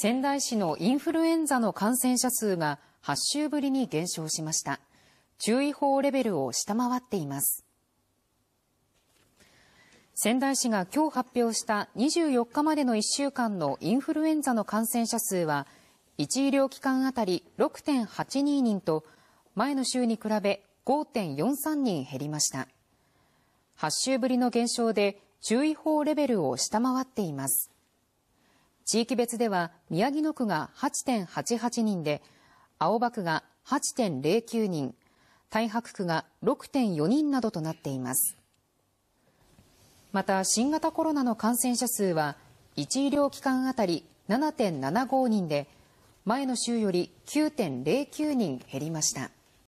仙台市のインフルエンザの感染者数が8週ぶりに減少しました。注意報レベルを下回っています。仙台市が今日発表した24日までの1週間のインフルエンザの感染者数は、1医療機関あたり6.82人と、前の週に比べ5.43人減りました。8週ぶりの減少で注意報レベルを下回っています。地域別では宮城野区が8.88人で、青葉区が8.09人、太白区が6.4人などとなっています。また、新型コロナの感染者数は、1医療機関あたり7.75人で、前の週より9.09人減りました。